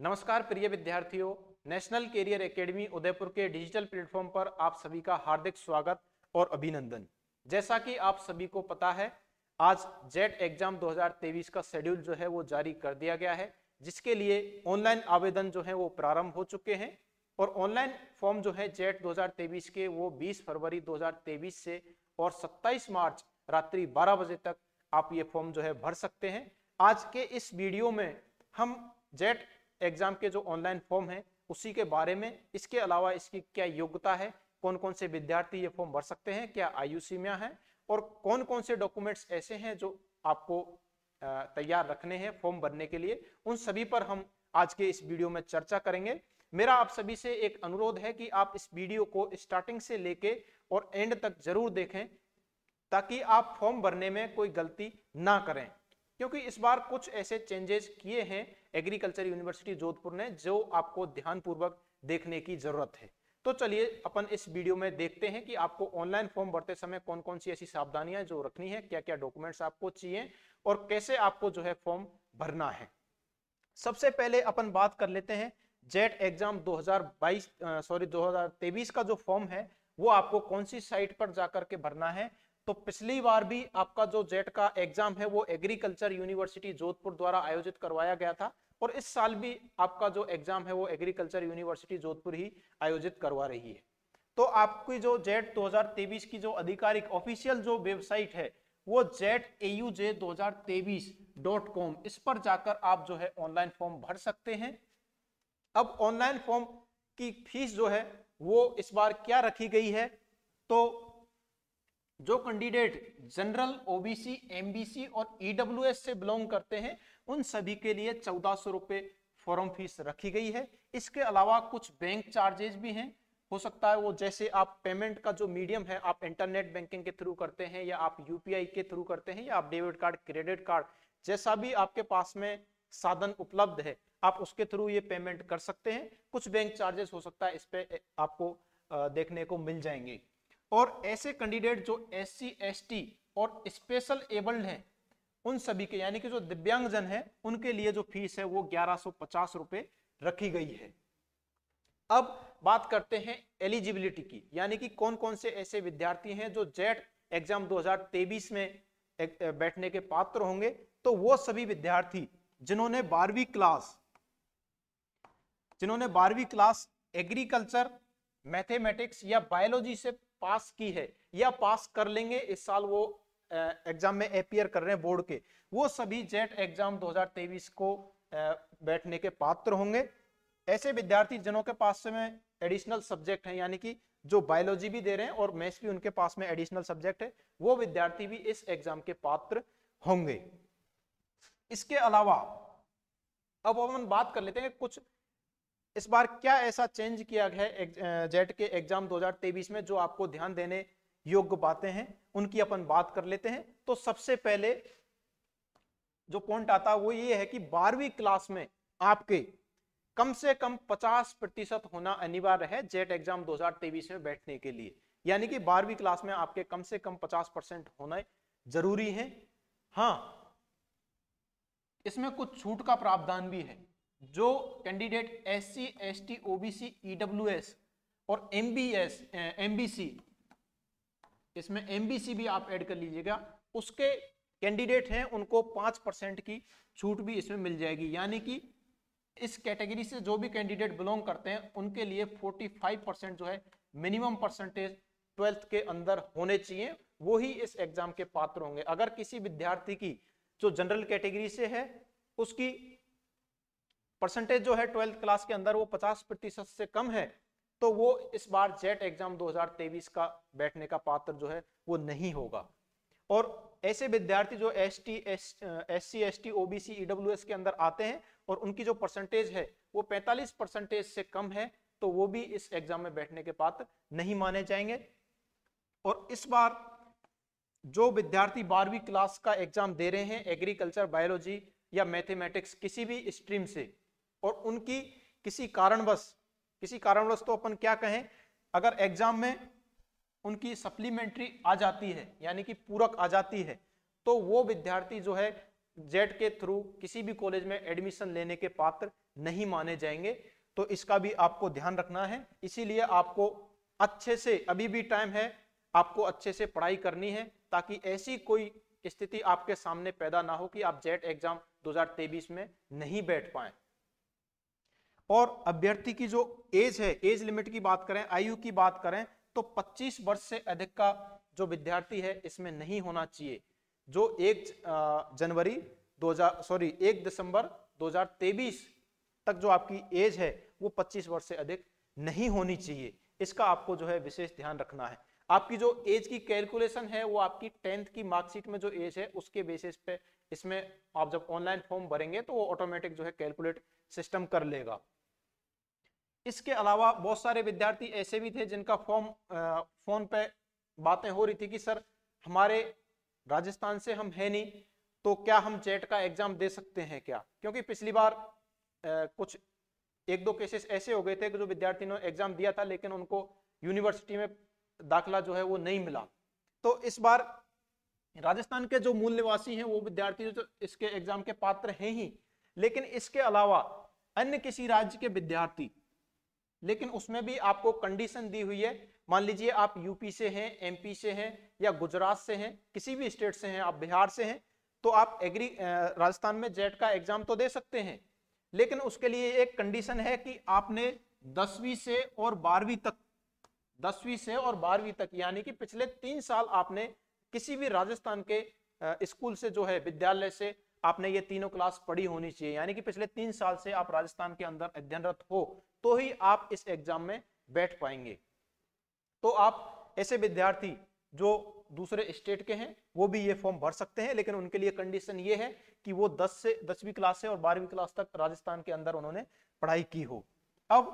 नमस्कार प्रिय विद्यार्थियों नेशनल कैरियर एकेडमी उदयपुर के डिजिटल प्लेटफॉर्म पर आप सभी का हार्दिक स्वागत और अभिनंदन जैसा कि आप सभी को पता है आज जेट एग्जाम 2023 का शेड्यूल जो है वो जारी कर दिया गया है जिसके लिए ऑनलाइन आवेदन जो है वो प्रारंभ हो चुके हैं और ऑनलाइन फॉर्म जो है जेट दो के वो बीस फरवरी दो से और सत्ताईस मार्च रात्रि बारह बजे तक आप ये फॉर्म जो है भर सकते हैं आज के इस वीडियो में हम जेट एग्जाम के जो ऑनलाइन फॉर्म है उसी के बारे में इसके अलावा इसकी क्या योग्यता है कौन कौन से विद्यार्थी ये फॉर्म भर सकते हैं क्या आयु सीमा है और कौन कौन से डॉक्यूमेंट्स ऐसे हैं जो आपको तैयार रखने हैं फॉर्म भरने के लिए उन सभी पर हम आज के इस वीडियो में चर्चा करेंगे मेरा आप सभी से एक अनुरोध है कि आप इस वीडियो को स्टार्टिंग से लेके और एंड तक जरूर देखें ताकि आप फॉर्म भरने में कोई गलती ना करें क्योंकि इस बार कुछ ऐसे चेंजेस किए हैं एग्रीकल्चर यूनिवर्सिटी जोधपुर ने जो आपको ध्यानपूर्वक देखने की जरूरत है तो चलिए अपन इस वीडियो में देखते हैं कि आपको ऑनलाइन फॉर्म भरते समय कौन कौन सी ऐसी सावधानियां जो रखनी है क्या क्या डॉक्यूमेंट्स आपको चाहिए और कैसे आपको जो है फॉर्म भरना है सबसे पहले अपन बात कर लेते हैं जेट एग्जाम 2022 सॉरी 2023 का जो फॉर्म है वो आपको कौन सी साइट पर जाकर के भरना है तो पिछली बार भी आपका जो जेट का एग्जाम है वो एग्रीकल्चर यूनिवर्सिटी जोधपुर द्वारा आयोजित करवाया गया था और इस साल भी आपका जो एग्जाम है वो एग्रीकल्चर यूनिवर्सिटी जोधपुर ही आयोजित करवा रही है तो आपकी जो जेट 2023 की जो आधिकारिक ऑफिशियल जो वेबसाइट है वो जेट ए इस पर जाकर आप जो है ऑनलाइन फॉर्म भर सकते हैं अब ऑनलाइन फॉर्म की फीस जो है वो इस बार क्या रखी गई है तो जो कैंडिडेट जनरल ओबीसी एमबीसी और ईडब्ल्यूएस e से बिलोंग करते हैं उन सभी के लिए चौदह सौ रुपए फॉर्म फीस रखी गई है इसके अलावा कुछ बैंक चार्जेज भी हैं हो सकता है वो जैसे आप पेमेंट का जो मीडियम है आप इंटरनेट बैंकिंग के थ्रू करते हैं या आप यूपीआई के थ्रू करते हैं या आप डेबिट कार्ड क्रेडिट कार्ड जैसा भी आपके पास में साधन उपलब्ध है आप उसके थ्रू ये पेमेंट कर सकते हैं कुछ बैंक चार्जेस हो सकता है इस पर आपको देखने को मिल जाएंगे और ऐसे कैंडिडेट जो एस सी एस टी और स्पेशल एबल्ड हैं उन सभी के यानी कि जो दिव्यांगजन हैं उनके लिए जो फीस है वो ग्यारह सौ पचास रुपए रखी गई है अब बात करते हैं एलिजिबिलिटी की यानी कि कौन कौन से ऐसे विद्यार्थी हैं जो जेट एग्जाम 2023 में बैठने के पात्र होंगे तो वो सभी विद्यार्थी जिन्होंने बारहवीं क्लास जिन्होंने बारहवीं क्लास एग्रीकल्चर मैथमेटिक्स या बायोलॉजी से पास की है या पास कर लेंगे इस साल वो एग्जाम में अपियर कर रहे हैं बोर्ड के वो सभी जेट एग्जाम 2023 को बैठने के पात्र होंगे ऐसे विद्यार्थी जनों के पास में एडिशनल सब्जेक्ट है यानी कि जो बायोलॉजी भी दे रहे हैं और मैथ्स भी उनके पास में एडिशनल सब्जेक्ट है वो विद्यार्थी भी इस एग्जाम के पात्र होंगे इसके अलावा अब हम बात कर लेते हैं कुछ इस बार क्या ऐसा चेंज किया है जेट के एग्जाम 2023 में जो आपको ध्यान देने योग्य बातें हैं उनकी अपन बात कर लेते हैं तो सबसे पहले जो पॉइंट आता है वो ये है कि बारहवीं क्लास में आपके कम से कम 50 प्रतिशत होना अनिवार्य है जेट एग्जाम 2023 में बैठने के लिए यानी कि बारहवीं क्लास में आपके कम से कम 50 परसेंट होना जरूरी है हाँ इसमें कुछ छूट का प्रावधान भी है जो candidate S C S T O B C E W S और M B S M B C इसमें एम बी सी भी आप ऐड कर लीजिएगा उसके कैंडिडेट हैं उनको पाँच परसेंट की छूट भी इसमें मिल जाएगी यानी कि इस कैटेगरी से जो भी कैंडिडेट बिलोंग करते हैं उनके लिए फोर्टी फाइव परसेंट जो है मिनिमम परसेंटेज ट्वेल्थ के अंदर होने चाहिए वो ही इस एग्जाम के पात्र होंगे अगर किसी विद्यार्थी की जो जनरल कैटेगरी से है उसकी परसेंटेज जो है ट्वेल्थ क्लास के अंदर वो पचास प्रतिशत से कम है तो वो इस बार जेट एग्जाम 2023 का बैठने का पात्र जो है वो नहीं होगा और ऐसे विद्यार्थी जो S T S C S T OBC EW के अंदर आते हैं और उनकी जो परसेंटेज है वो 45 परसेंटेज से कम है तो वो भी इस एग्जाम में बैठने के पात्र नहीं माने जाएंगे और इस बार जो विद्यार्थी बारहवीं क्लास का एग्जाम दे रहे हैं एग्रीकल्चर बायोलॉजी या मैथमेटिक्स किसी भी स्ट्रीम से और उनकी किसी कारणवश किसी कारणवश तो अपन क्या कहें अगर एग्जाम में उनकी सप्लीमेंट्री आ जाती है यानी कि पूरक आ जाती है तो वो विद्यार्थी जो है जेट के थ्रू किसी भी कॉलेज में एडमिशन लेने के पात्र नहीं माने जाएंगे तो इसका भी आपको ध्यान रखना है इसीलिए आपको अच्छे से अभी भी टाइम है आपको अच्छे से पढ़ाई करनी है ताकि ऐसी कोई स्थिति आपके सामने पैदा ना हो कि आप जेट एग्जाम 2023 में नहीं बैठ पाएं और अभ्यर्थी की जो एज है एज लिमिट की बात करें आयु की बात करें तो 25 वर्ष से अधिक का जो विद्यार्थी है इसमें नहीं होना चाहिए जो एक जनवरी 2000 सॉरी एक दिसंबर 2023 तक जो आपकी एज है वो 25 वर्ष से अधिक नहीं होनी चाहिए इसका आपको जो है विशेष ध्यान रखना है आपकी जो एज की कैलकुलेशन है वो आपकी टेंथ की मार्कशीट में जो एज है उसके बेसिस पे इसमें आप जब ऑनलाइन फॉर्म भरेंगे तो वो ऑटोमेटिक जो है कैलकुलेट सिस्टम कर लेगा इसके अलावा बहुत सारे विद्यार्थी ऐसे भी थे जिनका फॉर्म फोन पे बातें हो रही थी कि सर हमारे राजस्थान से हम हैं नहीं तो क्या हम चैट का एग्जाम दे सकते हैं क्या क्योंकि पिछली बार आ, कुछ एक दो केसेस ऐसे हो गए थे कि जो विद्यार्थी ने एग्जाम दिया था लेकिन उनको यूनिवर्सिटी में दाखिला जो है वो नहीं मिला तो इस बार राजस्थान के जो मूल निवासी हैं वो विद्यार्थी जो इसके एग्जाम के पात्र हैं ही लेकिन इसके अलावा अन्य किसी राज्य के विद्यार्थी लेकिन उसमें भी आपको कंडीशन दी हुई है मान लीजिए आप यूपी से हैं एमपी से हैं या गुजरात से हैं किसी भी स्टेट से हैं आप बिहार से हैं तो आप एग्री राजस्थान में जेट का एग्जाम तो दे सकते हैं लेकिन उसके लिए एक कंडीशन है कि आपने दसवीं से और बारहवीं तक दसवीं से और बारहवीं तक यानी कि पिछले तीन साल आपने किसी भी राजस्थान के स्कूल से जो है विद्यालय से आपने ये तीनों क्लास पढ़ी होनी चाहिए यानी कि पिछले तीन साल से आप राजस्थान के अंदर अध्ययनरत हो तो ही आप इस एग्जाम में बैठ पाएंगे तो आप ऐसे विद्यार्थी जो दूसरे स्टेट के हैं वो भी ये फॉर्म भर सकते हैं लेकिन उनके लिए कंडीशन ये है कि वो 10 से दसवीं क्लास से और बारहवीं क्लास तक राजस्थान के अंदर उन्होंने पढ़ाई की हो अब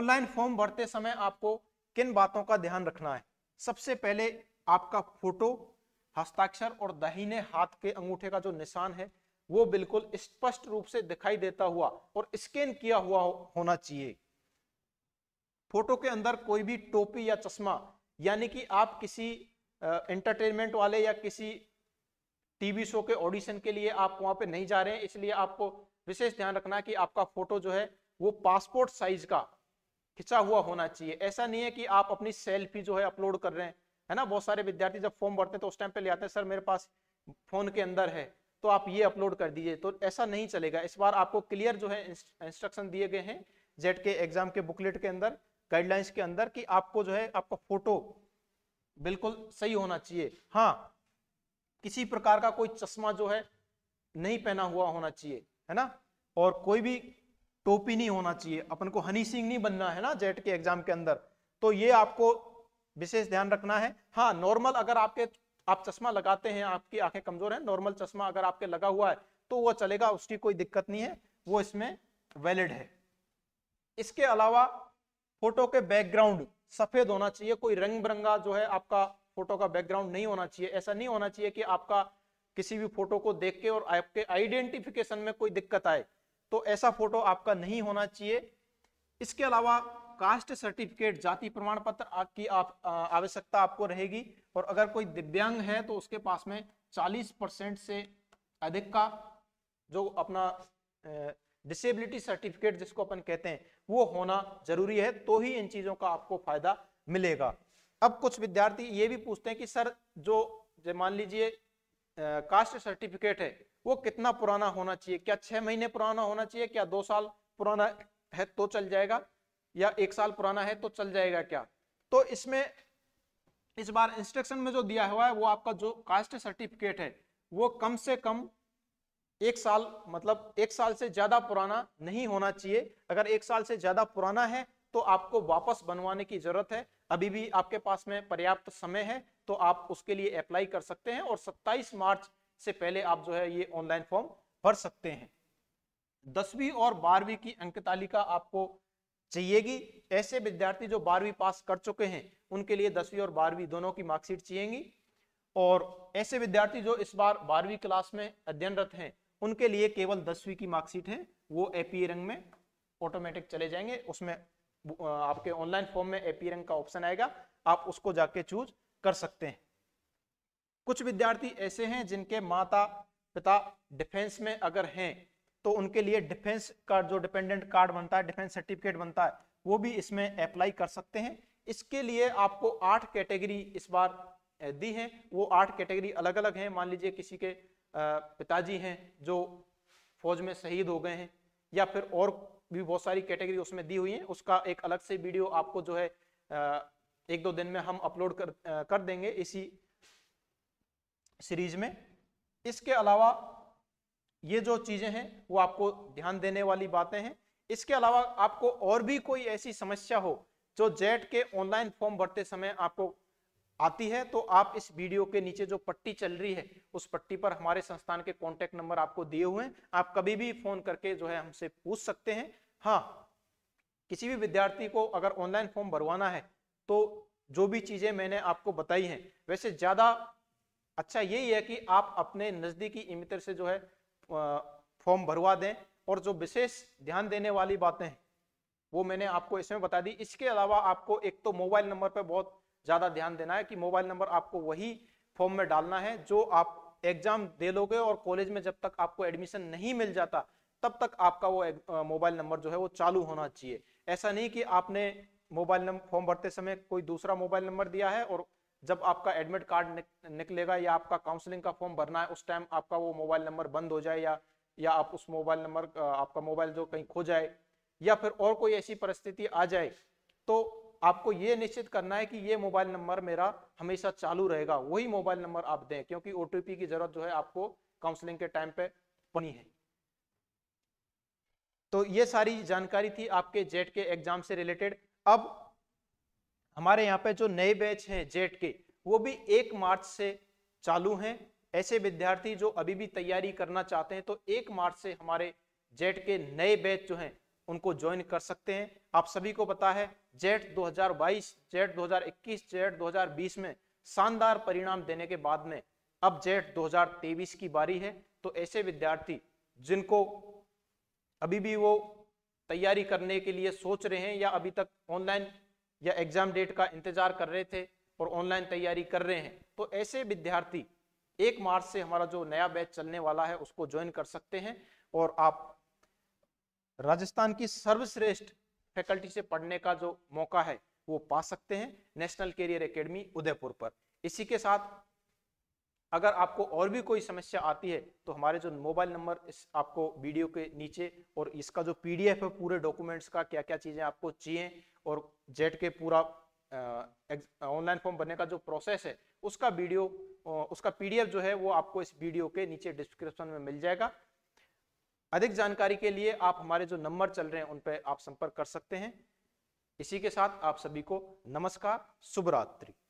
ऑनलाइन फॉर्म भरते समय आपको किन बातों का ध्यान रखना है सबसे पहले आपका फोटो हस्ताक्षर और दाहिने हाथ के अंगूठे का जो निशान है वो बिल्कुल स्पष्ट रूप से दिखाई देता हुआ और स्कैन किया हुआ होना चाहिए फोटो के अंदर कोई भी टोपी या चश्मा यानी कि आप किसी एंटरटेनमेंट वाले या किसी टीवी शो के ऑडिशन के लिए आप वहां पे नहीं जा रहे हैं इसलिए आपको विशेष ध्यान रखना कि आपका फोटो जो है वो पासपोर्ट साइज का खिंचा हुआ होना चाहिए ऐसा नहीं है कि आप अपनी सेल्फी जो है अपलोड कर रहे हैं है ना बहुत सारे विद्यार्थी जब फॉर्म भरते हैं तो उस टाइम पे ले आते हैं सर मेरे पास फोन के अंदर है तो आप ये अपलोड कर दीजिए तो ऐसा नहीं चलेगा इस बार आपको क्लियर जो है इंस्ट्रक्शन दिए गए हैं जेट के एग्जाम के बुकलेट के अंदर गाइडलाइंस के अंदर कि आपको जो है आपका फोटो बिल्कुल सही होना चाहिए हाँ किसी प्रकार का कोई चश्मा जो है नहीं पहना हुआ होना चाहिए है ना और कोई भी टोपी नहीं होना चाहिए अपन को हनी सिंह नहीं बनना है ना जेट के एग्जाम के अंदर तो ये आपको विशेष ध्यान रखना है हाँ नॉर्मल अगर आपके आप चश्मा लगाते हैं आपकी आंखें कमजोर है नॉर्मल चश्मा अगर आपके लगा हुआ है तो वो चलेगा उसकी कोई दिक्कत नहीं है वो इसमें वैलिड है इसके अलावा फोटो के बैकग्राउंड सफेद होना चाहिए कोई रंग बिरंगा जो है आपका फोटो का बैकग्राउंड नहीं होना चाहिए ऐसा नहीं होना चाहिए कि आपका किसी भी फोटो को देख के और आपके आइडेंटिफिकेशन में कोई दिक्कत आए तो ऐसा फोटो आपका नहीं होना चाहिए इसके अलावा कास्ट सर्टिफिकेट जाति प्रमाण पत्र की आप आवश्यकता आपको रहेगी और अगर कोई दिव्यांग है तो उसके पास में 40 परसेंट से अधिक का जो अपना डिसेबिलिटी सर्टिफिकेट जिसको अपन कहते हैं वो होना जरूरी है तो ही इन चीजों का आपको फायदा मिलेगा अब कुछ विद्यार्थी ये भी पूछते हैं कि सर जो मान लीजिए कास्ट सर्टिफिकेट है वो कितना पुराना होना चाहिए क्या छह महीने पुराना होना चाहिए क्या दो साल पुराना है तो चल जाएगा या एक साल पुराना है तो चल जाएगा क्या तो इसमें इस बार इंस्ट्रक्शन में जो दिया हुआ है वो आपका जो कास्ट सर्टिफिकेट है वो कम से कम एक साल मतलब एक साल से ज्यादा पुराना नहीं होना चाहिए अगर एक साल से ज्यादा पुराना है तो आपको वापस बनवाने की जरूरत है अभी भी आपके पास में पर्याप्त समय है तो आप उसके लिए अप्लाई कर सकते हैं और 27 मार्च से पहले आप जो है ये ऑनलाइन फॉर्म भर सकते हैं दसवीं और बारहवीं की अंक तालिका आपको चाहिएगी ऐसे विद्यार्थी जो बारहवीं पास कर चुके हैं उनके लिए दसवीं और बारहवीं दोनों की मार्कशीट चाहिएगी और ऐसे विद्यार्थी जो इस बार बारहवीं क्लास में अध्ययनरत हैं उनके लिए केवल दसवीं की मार्कशीट है वो एपीए e रंग में ऑटोमेटिक चले जाएंगे उसमें आपके ऑनलाइन फॉर्म में एपीए e रंग का ऑप्शन आएगा आप उसको जाके चूज कर सकते हैं कुछ विद्यार्थी ऐसे हैं जिनके माता पिता डिफेंस में अगर हैं तो उनके लिए डिफेंस का जो डिपेंडेंट कार्ड बनता है डिफेंस सर्टिफिकेट बनता है वो भी इसमें अप्लाई कर सकते हैं इसके लिए आपको आठ कैटेगरी इस बार दी है वो आठ कैटेगरी अलग अलग हैं मान लीजिए किसी के पिताजी हैं जो फौज में शहीद हो गए हैं या फिर और भी बहुत सारी कैटेगरी उसमें दी हुई है उसका एक अलग से वीडियो आपको जो है एक दो दिन में हम अपलोड कर कर देंगे इसी सीरीज में इसके अलावा ये जो चीज़ें हैं वो आपको ध्यान देने वाली बातें हैं इसके अलावा आपको और भी कोई ऐसी समस्या हो जो जेट के ऑनलाइन फॉर्म भरते समय आपको आती है तो आप इस वीडियो के नीचे जो पट्टी चल रही है उस पट्टी पर हमारे संस्थान के कॉन्टेक्ट नंबर आपको दिए हुए हैं आप कभी भी फोन करके जो है हमसे पूछ सकते हैं हाँ किसी भी विद्यार्थी को अगर ऑनलाइन फॉर्म भरवाना है तो जो भी चीज़ें मैंने आपको बताई हैं वैसे ज़्यादा अच्छा यही है कि आप अपने नज़दीकी इमित्र से जो है फॉर्म भरवा दें और जो विशेष ध्यान देने वाली बातें हैं वो मैंने आपको इसमें बता दी इसके अलावा आपको एक तो मोबाइल नंबर पर बहुत ज़्यादा ध्यान देना है कि मोबाइल नंबर आपको वही फॉर्म में डालना है जो आप एग्जाम दे लोगे और कॉलेज में जब तक आपको एडमिशन नहीं मिल जाता तब तक आपका वो मोबाइल नंबर जो है वो चालू होना चाहिए ऐसा नहीं कि आपने मोबाइल नंबर फॉर्म भरते समय कोई दूसरा मोबाइल नंबर दिया है और जब आपका एडमिट कार्ड निक, निकलेगा या आपका काउंसलिंग का फॉर्म भरना है उस टाइम आपका वो मोबाइल नंबर बंद हो जाए या या आप उस मोबाइल नंबर आपका मोबाइल जो कहीं खो जाए या फिर और कोई ऐसी परिस्थिति आ जाए तो आपको ये निश्चित करना है कि ये मोबाइल नंबर मेरा हमेशा चालू रहेगा वही मोबाइल नंबर आप दें क्योंकि ओ की जरूरत जो है आपको काउंसलिंग के टाइम पे पड़ी है तो ये सारी जानकारी थी आपके जेट e के एग्जाम से रिलेटेड अब हमारे यहाँ पे जो नए बैच हैं जेट के वो भी एक मार्च से चालू हैं ऐसे विद्यार्थी जो अभी भी तैयारी करना चाहते हैं तो एक मार्च से हमारे जेट के नए बैच जो हैं उनको ज्वाइन कर सकते हैं आप सभी को पता है जेट 2022 जेट 2021 जेट 2020 में शानदार परिणाम देने के बाद में अब जेट 2023 की बारी है तो ऐसे विद्यार्थी जिनको अभी भी वो तैयारी करने के लिए सोच रहे हैं या अभी तक ऑनलाइन या एग्जाम डेट का इंतजार कर रहे थे और ऑनलाइन तैयारी कर रहे हैं तो ऐसे विद्यार्थी एक मार्च से हमारा जो नया बैच चलने वाला है उसको ज्वाइन कर सकते हैं और आप राजस्थान की सर्वश्रेष्ठ फैकल्टी से पढ़ने का जो मौका है वो पा सकते हैं नेशनल कैरियर एकेडमी उदयपुर पर इसी के साथ अगर आपको और भी कोई समस्या आती है तो हमारे जो मोबाइल नंबर इस आपको वीडियो के नीचे और इसका जो पीडीएफ है पूरे डॉक्यूमेंट्स का क्या क्या चीज़ें आपको चाहिए और जेट के पूरा ऑनलाइन फॉर्म भरने का जो प्रोसेस है उसका वीडियो उसका पीडीएफ जो है वो आपको इस वीडियो के नीचे डिस्क्रिप्शन में मिल जाएगा अधिक जानकारी के लिए आप हमारे जो नंबर चल रहे हैं उन पर आप संपर्क कर सकते हैं इसी के साथ आप सभी को नमस्कार शुभरात्रि